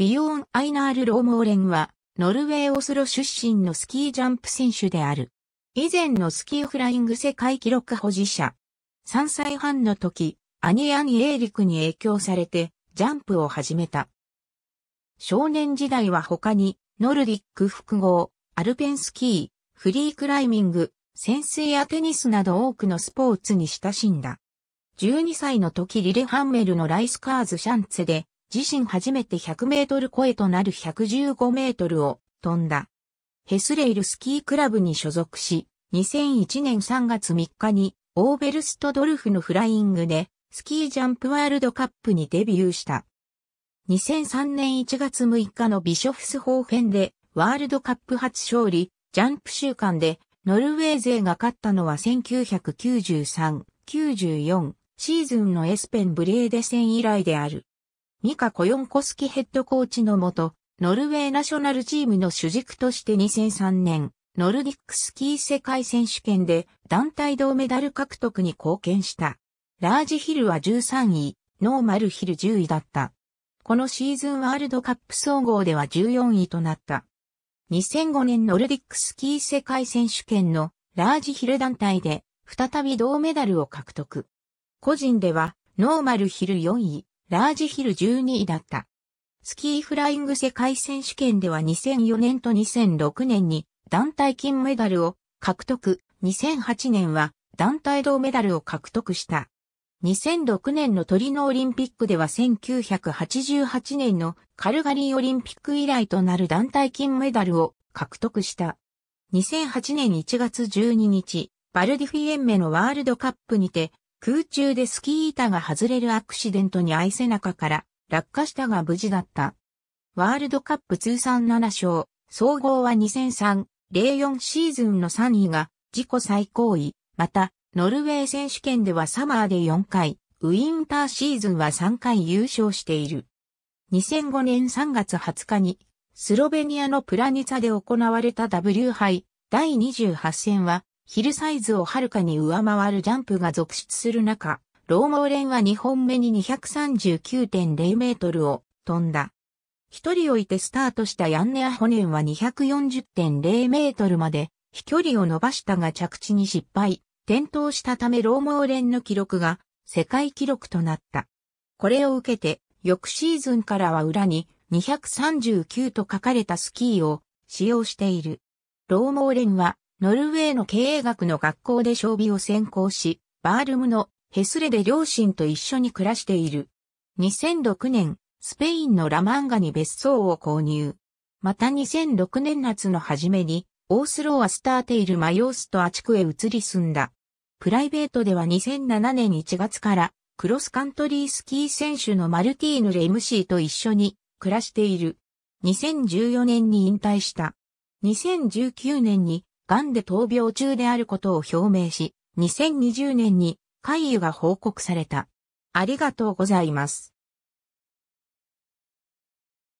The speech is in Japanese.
ビヨーン・アイナール・ローモーレンは、ノルウェーオスロ出身のスキージャンプ選手である。以前のスキーフライング世界記録保持者。3歳半の時、アニアニ・エーリクに影響されて、ジャンプを始めた。少年時代は他に、ノルディック複合、アルペンスキー、フリークライミング、潜水やテニスなど多くのスポーツに親しんだ。12歳の時リレハンメルのライスカーズシャンツェで自身初めて100メートル超えとなる115メートルを飛んだ。ヘスレイルスキークラブに所属し、2001年3月3日にオーベルストドルフのフライングでスキージャンプワールドカップにデビューした。2003年1月6日のビショフスホーフェンでワールドカップ初勝利、ジャンプ週間でノルウェー勢が勝ったのは1993、94シーズンのエスペンブレーデ戦以来である。ミカ・コヨンコスキヘッドコーチのもと、ノルウェーナショナルチームの主軸として2003年、ノルディックスキー世界選手権で団体銅メダル獲得に貢献した。ラージヒルは13位、ノーマルヒル10位だった。このシーズンワールドカップ総合では14位となった。2005年ノルディックスキー世界選手権のラージヒル団体で再び銅メダルを獲得。個人ではノーマルヒル4位、ラージヒル12位だった。スキーフライング世界選手権では2004年と2006年に団体金メダルを獲得、2008年は団体銅メダルを獲得した。2006年のトリノオリンピックでは1988年のカルガリーオリンピック以来となる団体金メダルを獲得した。2008年1月12日、バルディフィエンメのワールドカップにて空中でスキー板が外れるアクシデントに相背中から落下したが無事だった。ワールドカップ通算7勝、総合は2003、04シーズンの3位が自己最高位、また、ノルウェー選手権ではサマーで4回、ウィンターシーズンは3回優勝している。2005年3月20日に、スロベニアのプラニツァで行われた W 杯第28戦は、ヒルサイズをはるかに上回るジャンプが続出する中、ローモーレンは2本目に239.0メートルを飛んだ。一人置いてスタートしたヤンネア・ホネンは240.0メートルまで飛距離を伸ばしたが着地に失敗、転倒したためローモーレンの記録が世界記録となった。これを受けて、翌シーズンからは裏に239と書かれたスキーを使用している。ローモーレンはノルウェーの経営学の学校で将棋を専攻し、バールムのヘスレで両親と一緒に暮らしている。2006年、スペインのラマンガに別荘を購入。また2006年夏の初めに、オースローアスターテイルマヨースとアチクへ移り住んだ。プライベートでは2007年1月から、クロスカントリースキー選手のマルティーヌ・レムシーと一緒に暮らしている。2014年に引退した。2019年に癌で闘病中であることを表明し、2020年に、会議が報告された。ありがとうございます。